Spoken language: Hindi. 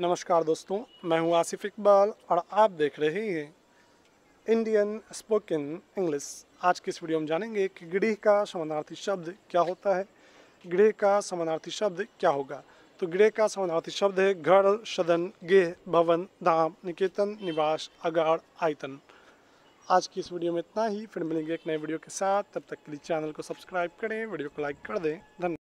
नमस्कार दोस्तों मैं हूं आसिफ इकबाल और आप देख रहे हैं इंडियन स्पोकन इंग्लिश आज की इस वीडियो में जानेंगे कि गृह का समानार्थी शब्द क्या होता है गृह का समानार्थी शब्द क्या होगा तो गृह का समानार्थी शब्द है घर सदन गेह भवन धाम निकेतन निवास अगार आयतन आज की इस वीडियो में इतना ही फिर मिलेंगे एक नए वीडियो के साथ तब तक के लिए चैनल को सब्सक्राइब करें वीडियो को लाइक कर दें धन्यवाद